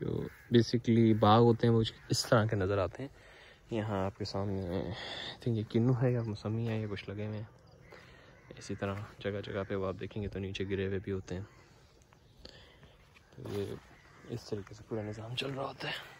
जो बेसिकली बाग होते हैं वो इस तरह के नज़र आते हैं यहाँ आपके सामने आई थिंक ये किन्नू है या मौसमी है या कुछ लगे हुए हैं इसी तरह जगह जगह पे वो आप देखेंगे तो नीचे गिरे हुए भी होते हैं तो ये इस तरीके से पूरा निज़ाम चल रहा होता है